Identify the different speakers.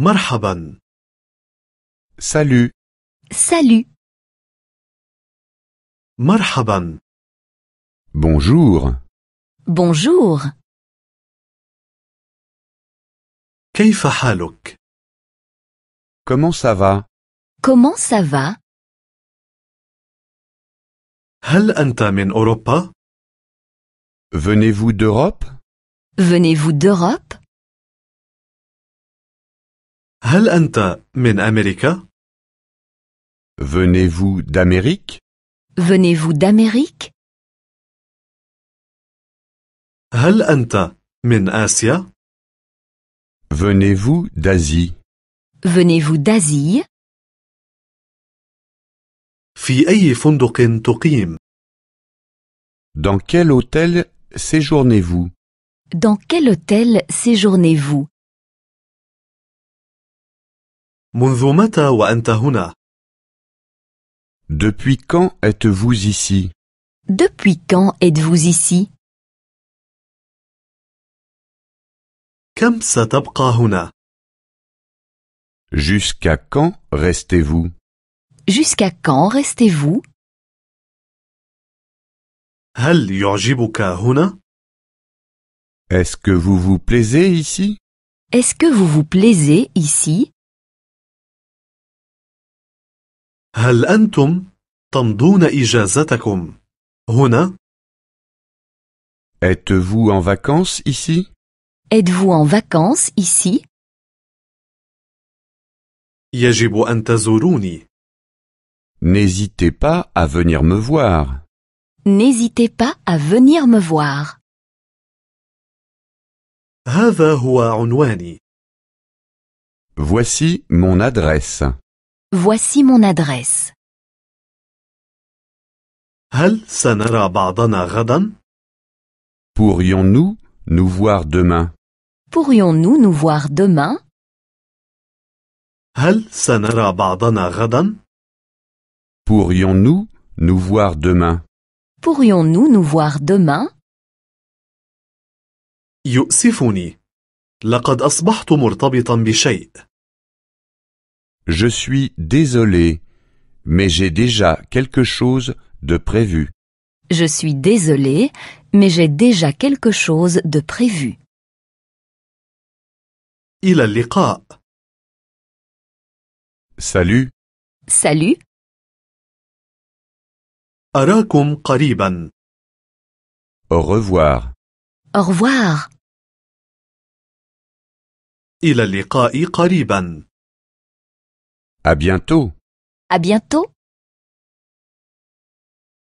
Speaker 1: Marhaban Salut. Salut. Marhaban Bonjour. Bonjour. كيف حالك Comment ça va Comment ça va هل أنت من أوروبا Venez-vous d'Europe Venez-vous d'Europe هل أنت من venez Venez-vous d'Amérique Venez-vous d'Amérique هل أنت من venez Venez-vous d'Asie Venez-vous d'Asie في أي فندق Dans quel hôtel séjournez-vous Dans quel hôtel séjournez-vous منذ متى وأنت Depuis quand êtes-vous ici? Depuis quand êtes-vous ici? كم ستبقى هنا؟ Jusqu'à quand restez-vous? Jusqu'à quand restez-vous? هل يعجبك هنا؟ Est-ce que vous vous plaisez ici? Est-ce que vous vous plaisez ici? هل أنتم تمضون إجازتكم هنا؟ Êtes-vous en vacances ici? Êtes-vous en vacances ici? يجب أن N'hésitez pas à venir me voir. N'hésitez pas à venir me voir. هذا هو عنواني. Voici mon adresse. Voici mon adresse. هل سنرى بعضنا غدا؟ Pourrions-nous nous voir demain Pourrions-nous nous voir demain هل سنرى بعضنا غدا؟ Pourrions-nous nous voir demain Pourrions-nous nous voir demain يؤسفني لقد أصبحت مرتبطا بشيء Je suis désolé, mais j'ai déjà quelque chose de prévu. Je suis désolé, mais j'ai déjà quelque chose de prévu. a Salut. Salut. أراكم kariban. Au revoir. Au revoir. إلى اللقاء à bientôt. À bientôt.